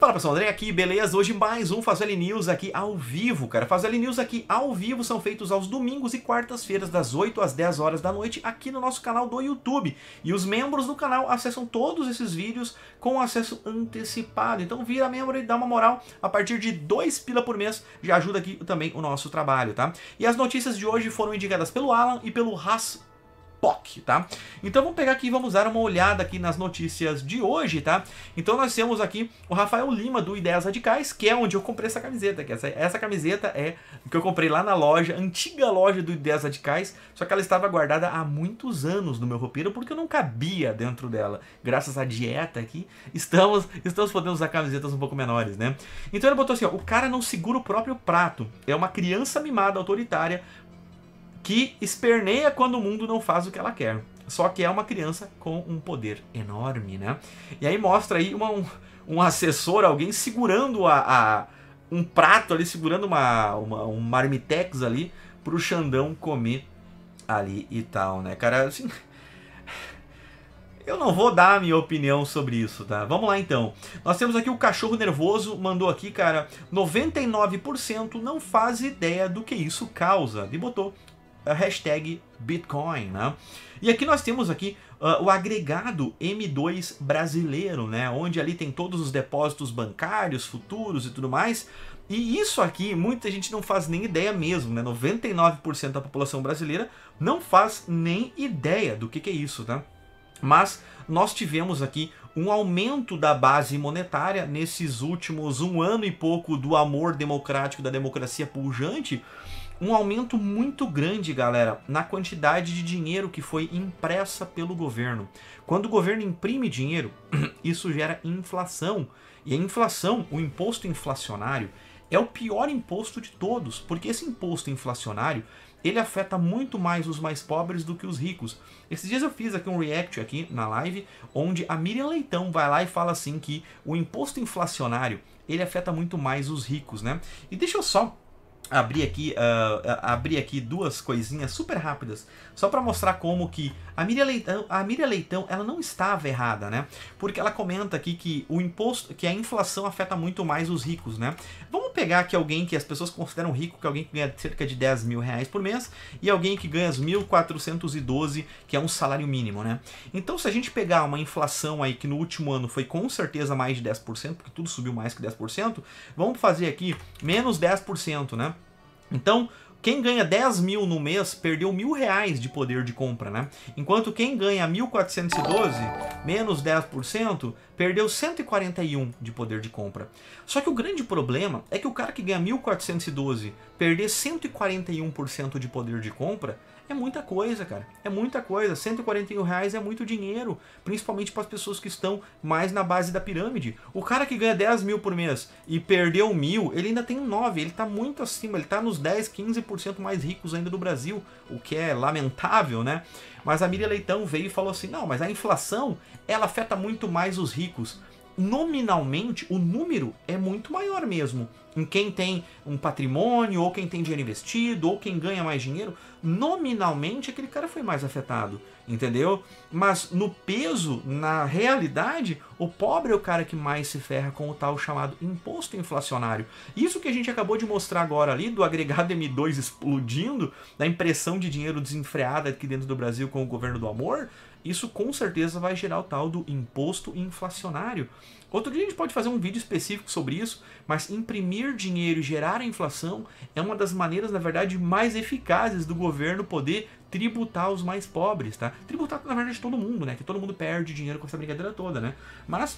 Fala pessoal, André aqui, beleza? Hoje mais um Fazeli News aqui ao vivo, cara. Fazeli News aqui ao vivo são feitos aos domingos e quartas-feiras, das 8 às 10 horas da noite, aqui no nosso canal do YouTube. E os membros do canal acessam todos esses vídeos com acesso antecipado. Então vira membro e dá uma moral. A partir de 2 pila por mês já ajuda aqui também o nosso trabalho, tá? E as notícias de hoje foram indicadas pelo Alan e pelo Ras POC, tá? Então vamos pegar aqui e vamos dar uma olhada aqui nas notícias de hoje, tá? Então nós temos aqui o Rafael Lima do Ideias Radicais, que é onde eu comprei essa camiseta, que essa, essa camiseta é que eu comprei lá na loja, antiga loja do Ideias Radicais, só que ela estava guardada há muitos anos no meu roupeiro porque eu não cabia dentro dela. Graças à dieta aqui, estamos estamos podendo usar camisetas um pouco menores, né? Então ele botou assim, ó, o cara não segura o próprio prato, é uma criança mimada autoritária que esperneia quando o mundo não faz o que ela quer. Só que é uma criança com um poder enorme, né? E aí mostra aí uma, um, um assessor, alguém segurando a, a, um prato ali, segurando uma, uma, um marmitex ali pro Xandão comer ali e tal, né? Cara, assim, eu não vou dar a minha opinião sobre isso, tá? Vamos lá então. Nós temos aqui o cachorro nervoso, mandou aqui, cara, 99% não faz ideia do que isso causa. E botou hashtag Bitcoin, né? E aqui nós temos aqui uh, o agregado M2 brasileiro, né? Onde ali tem todos os depósitos bancários, futuros e tudo mais. E isso aqui muita gente não faz nem ideia mesmo, né? 99% da população brasileira não faz nem ideia do que, que é isso, né? Mas nós tivemos aqui um aumento da base monetária nesses últimos um ano e pouco do amor democrático, da democracia pujante, um aumento muito grande, galera, na quantidade de dinheiro que foi impressa pelo governo. Quando o governo imprime dinheiro, isso gera inflação. E a inflação, o imposto inflacionário, é o pior imposto de todos, porque esse imposto inflacionário ele afeta muito mais os mais pobres do que os ricos. Esses dias eu fiz aqui um react aqui na live, onde a Miriam Leitão vai lá e fala assim que o imposto inflacionário, ele afeta muito mais os ricos, né? E deixa eu só abrir aqui, uh, abrir aqui duas coisinhas super rápidas, só para mostrar como que a Miriam, Leitão, a Miriam Leitão, ela não estava errada, né? Porque ela comenta aqui que o imposto, que a inflação afeta muito mais os ricos, né? Vamos pegar aqui alguém que as pessoas consideram rico, que é alguém que ganha cerca de 10 mil reais por mês, e alguém que ganha 1.412, que é um salário mínimo, né? Então, se a gente pegar uma inflação aí que no último ano foi com certeza mais de 10%, porque tudo subiu mais que 10%, vamos fazer aqui menos 10%, né? Então, quem ganha 10 mil no mês perdeu mil reais de poder de compra, né? Enquanto quem ganha 1.412 menos 10% perdeu 141 de poder de compra. Só que o grande problema é que o cara que ganha 1.412 perder 141% de poder de compra é muita coisa, cara. É muita coisa. 141 reais é muito dinheiro, principalmente para as pessoas que estão mais na base da pirâmide. O cara que ganha 10 mil por mês e perdeu mil, ele ainda tem 9, ele está muito acima, ele está nos 10, 15% mais ricos ainda do Brasil, o que é lamentável, né? Mas a Miriam Leitão veio e falou assim: não, mas a inflação ela afeta muito mais os ricos nominalmente o número é muito maior mesmo. Em quem tem um patrimônio, ou quem tem dinheiro investido, ou quem ganha mais dinheiro, nominalmente aquele cara foi mais afetado, entendeu? Mas no peso, na realidade, o pobre é o cara que mais se ferra com o tal chamado imposto inflacionário. Isso que a gente acabou de mostrar agora ali, do agregado M2 explodindo, da impressão de dinheiro desenfreada aqui dentro do Brasil com o governo do amor, isso com certeza vai gerar o tal do imposto inflacionário. Outro dia a gente pode fazer um vídeo específico sobre isso, mas imprimir dinheiro e gerar inflação é uma das maneiras, na verdade, mais eficazes do governo poder tributar os mais pobres, tá? Tributar, na verdade, todo mundo, né? Que todo mundo perde dinheiro com essa brincadeira toda, né? Mas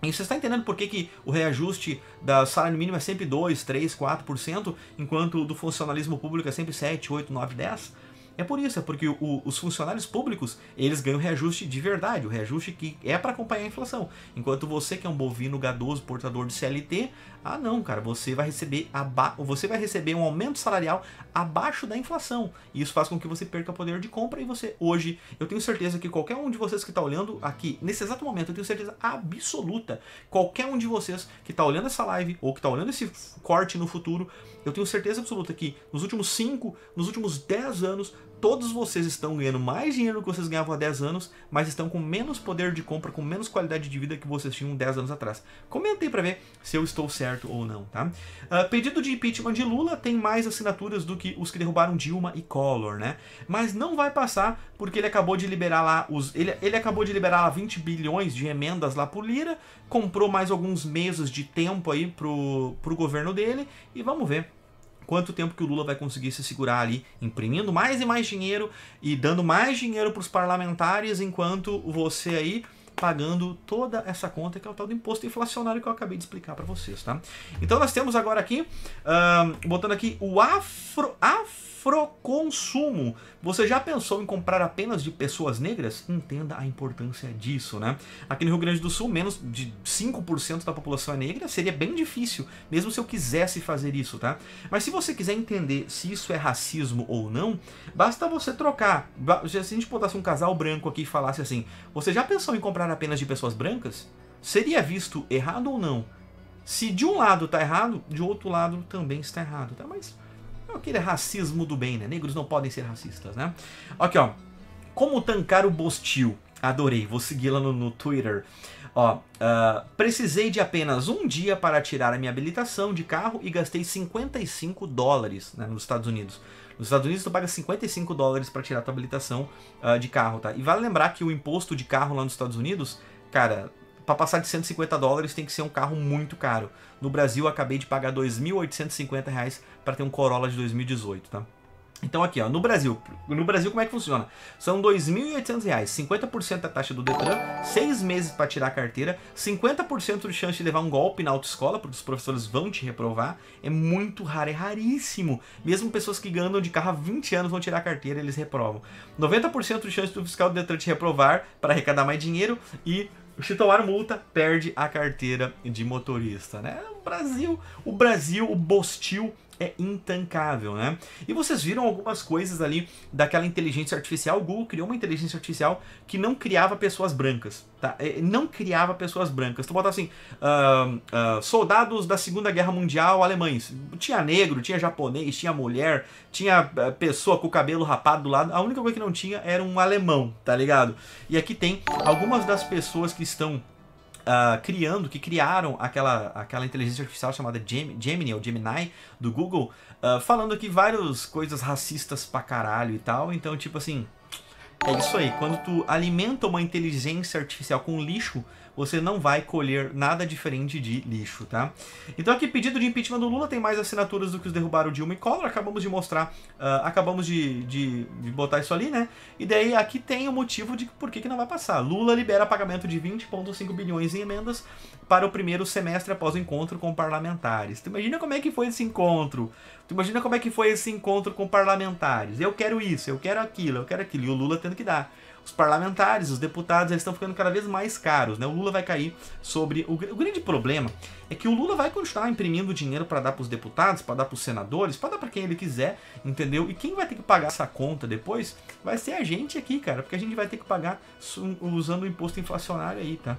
e você está entendendo por que, que o reajuste da salário mínimo é sempre 2, 3, 4%, enquanto do funcionalismo público é sempre 7, 8, 9, 10%? É por isso, é porque o, os funcionários públicos, eles ganham reajuste de verdade, o reajuste que é para acompanhar a inflação. Enquanto você que é um bovino gadoso, portador de CLT, ah não, cara, você vai receber aba você vai receber um aumento salarial abaixo da inflação. E isso faz com que você perca poder de compra e você hoje, eu tenho certeza que qualquer um de vocês que está olhando aqui, nesse exato momento, eu tenho certeza absoluta, qualquer um de vocês que está olhando essa live ou que está olhando esse corte no futuro, eu tenho certeza absoluta que nos últimos 5, nos últimos 10 anos, todos vocês estão ganhando mais dinheiro do que vocês ganhavam há 10 anos, mas estão com menos poder de compra, com menos qualidade de vida que vocês tinham 10 anos atrás. Comentei para ver se eu estou certo ou não, tá? Uh, pedido de impeachment de Lula tem mais assinaturas do que os que derrubaram Dilma e Collor, né? Mas não vai passar porque ele acabou de liberar lá os ele, ele acabou de liberar lá 20 bilhões de emendas lá pro Lira, comprou mais alguns meses de tempo aí pro pro governo dele e vamos ver quanto tempo que o Lula vai conseguir se segurar ali, imprimindo mais e mais dinheiro e dando mais dinheiro para os parlamentares, enquanto você aí pagando toda essa conta que é o tal do imposto inflacionário que eu acabei de explicar para vocês, tá? Então nós temos agora aqui, botando aqui o afro, afroconsumo. Você já pensou em comprar apenas de pessoas negras? Entenda a importância disso, né? Aqui no Rio Grande do Sul, menos de 5% da população é negra, seria bem difícil, mesmo se eu quisesse fazer isso, tá? Mas se você quiser entender se isso é racismo ou não, basta você trocar. Se a gente botasse um casal branco aqui e falasse assim, você já pensou em comprar apenas de pessoas brancas, seria visto errado ou não? Se de um lado está errado, de outro lado também está errado, tá? Mas é aquele racismo do bem, né? Negros não podem ser racistas, né? Aqui, ó. Como tancar o Bostil? Adorei, vou segui-la no, no Twitter. Ó, uh, precisei de apenas um dia para tirar a minha habilitação de carro e gastei 55 dólares né, nos Estados Unidos. Nos Estados Unidos tu paga 55 dólares para tirar a tua habilitação uh, de carro, tá? E vale lembrar que o imposto de carro lá nos Estados Unidos, cara, para passar de 150 dólares tem que ser um carro muito caro. No Brasil eu acabei de pagar 2.850 reais para ter um Corolla de 2018, tá? Então aqui, ó, no Brasil, no Brasil como é que funciona? São R$ 2.800, 50% da taxa do Detran, 6 meses para tirar a carteira, 50% de chance de levar um golpe na autoescola, porque os professores vão te reprovar, é muito raro, é raríssimo. Mesmo pessoas que ganham de carro há 20 anos vão tirar a carteira, eles reprovam. 90% de chance do fiscal do Detran te reprovar para arrecadar mais dinheiro e se tomar multa, perde a carteira de motorista, né? O é Brasil, o Brasil, o Bostil é intancável, né? E vocês viram algumas coisas ali daquela inteligência artificial. O Google criou uma inteligência artificial que não criava pessoas brancas, tá? É, é, não criava pessoas brancas. Tu então, bota assim, uh, uh, soldados da Segunda Guerra Mundial alemães. Tinha negro, tinha japonês, tinha mulher, tinha eh, pessoa com o cabelo rapado do lado. A única coisa que não tinha era um alemão, tá ligado? E aqui tem algumas das pessoas que estão uh, criando, que criaram aquela, aquela inteligência artificial chamada Gem, Gemini, ou Gemini, do Google, uh, falando aqui várias coisas racistas pra caralho e tal. Então, tipo assim, é isso aí, quando tu alimenta uma inteligência artificial com lixo, você não vai colher nada diferente de lixo, tá? Então aqui, pedido de impeachment do Lula tem mais assinaturas do que os derrubaram Dilma e Collor, acabamos de mostrar, uh, acabamos de, de, de, botar isso ali, né? E daí aqui tem o motivo de por que, que não vai passar. Lula libera pagamento de 20,5 bilhões em emendas para o primeiro semestre após o encontro com parlamentares. Tu imagina como é que foi esse encontro? Tu imagina como é que foi esse encontro com parlamentares. Eu quero isso, eu quero aquilo, eu quero aquilo. E o Lula tendo que dar. Os parlamentares, os deputados, eles estão ficando cada vez mais caros, né? O Lula vai cair sobre. O, o grande problema é que o Lula vai continuar imprimindo dinheiro para dar para os deputados, para dar para os senadores, para dar para quem ele quiser, entendeu? E quem vai ter que pagar essa conta depois vai ser a gente aqui, cara, porque a gente vai ter que pagar usando o imposto inflacionário aí, tá?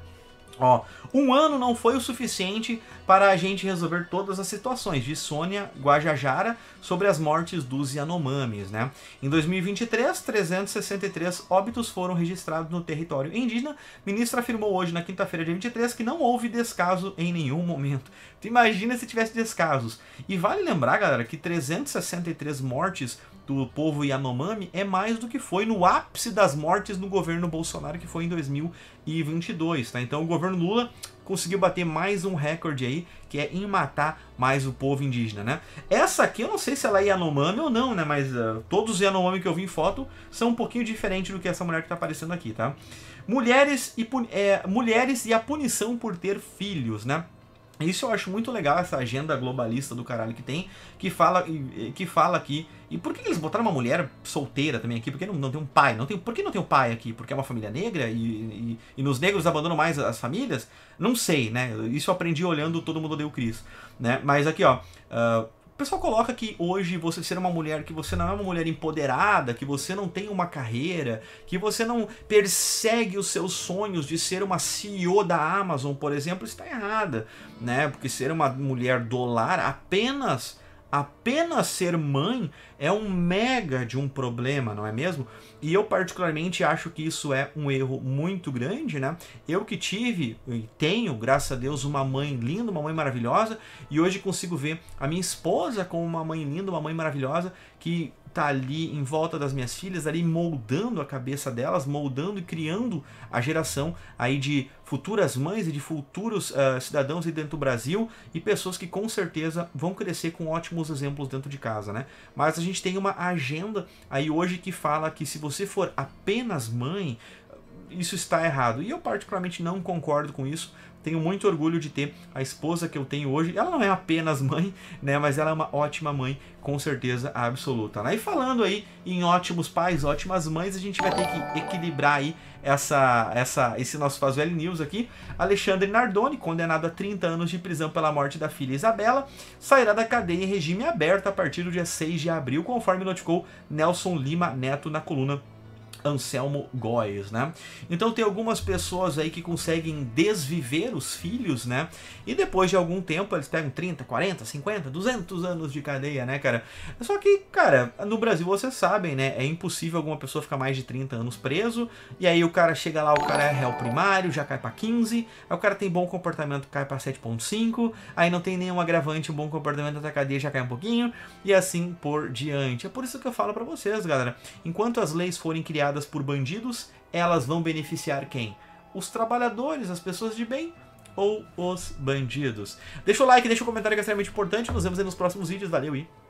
Ó, um ano não foi o suficiente para a gente resolver todas as situações, de Sônia Guajajara, sobre as mortes dos Yanomamis, né? Em 2023, 363 óbitos foram registrados no território indígena. Ministra afirmou hoje, na quinta-feira, dia 23, que não houve descaso em nenhum momento. Tu imagina se tivesse descasos. E vale lembrar, galera, que 363 mortes do povo Yanomami é mais do que foi no ápice das mortes no governo Bolsonaro, que foi em 2022, tá? Então o governo Lula conseguiu bater mais um recorde aí, que é em matar mais o povo indígena, né? Essa aqui eu não sei se ela é Yanomami ou não, né? Mas uh, todos os Yanomami que eu vi em foto são um pouquinho diferentes do que essa mulher que tá aparecendo aqui, tá? Mulheres e, é, mulheres e a punição por ter filhos, né? Isso eu acho muito legal, essa agenda globalista do caralho que tem, que fala, que fala aqui. E por que eles botaram uma mulher solteira também aqui? Porque não, não tem um pai? Não tem, por que não tem um pai aqui? Porque é uma família negra e, e, e nos negros abandonam mais as famílias? Não sei, né? Isso eu aprendi olhando Todo Mundo Deu Cris. Né? Mas aqui, ó. Uh, o pessoal coloca que hoje você ser uma mulher, que você não é uma mulher empoderada, que você não tem uma carreira, que você não persegue os seus sonhos de ser uma CEO da Amazon, por exemplo, está errada, né? Porque ser uma mulher dolar apenas apenas ser mãe é um mega de um problema, não é mesmo? E eu particularmente acho que isso é um erro muito grande, né? Eu que tive e tenho, graças a Deus, uma mãe linda, uma mãe maravilhosa, e hoje consigo ver a minha esposa como uma mãe linda, uma mãe maravilhosa que tá ali em volta das minhas filhas, ali moldando a cabeça delas, moldando e criando a geração aí de futuras mães e de futuros uh, cidadãos dentro do Brasil e pessoas que com certeza vão crescer com ótimos exemplos dentro de casa, né? Mas a gente tem uma agenda aí hoje que fala que se você for apenas mãe, isso está errado. E eu particularmente não concordo com isso, tenho muito orgulho de ter a esposa que eu tenho hoje. Ela não é apenas mãe, né? Mas ela é uma ótima mãe, com certeza absoluta. Né? E falando aí em ótimos pais, ótimas mães, a gente vai ter que equilibrar aí essa, essa, esse nosso Faz News aqui. Alexandre Nardoni, condenado a 30 anos de prisão pela morte da filha Isabela, sairá da cadeia em regime aberto a partir do dia 6 de abril, conforme notificou Nelson Lima Neto na coluna Anselmo Góes, né? Então tem algumas pessoas aí que conseguem desviver os filhos, né? E depois de algum tempo eles pegam 30, 40, 50, 200 anos de cadeia, né, cara? Só que, cara, no Brasil vocês sabem, né? É impossível alguma pessoa ficar mais de 30 anos preso, e aí o cara chega lá, o cara é réu primário, já cai para 15, aí o cara tem bom comportamento, cai para 7.5, aí não tem nenhum agravante, um bom comportamento da cadeia já cai um pouquinho, e assim por diante. É por isso que eu falo para vocês, galera. Enquanto as leis forem criadas por bandidos, elas vão beneficiar quem? Os trabalhadores, as pessoas de bem ou os bandidos? Deixa o like, deixa o comentário que é extremamente importante. Nos vemos aí nos próximos vídeos. Valeu e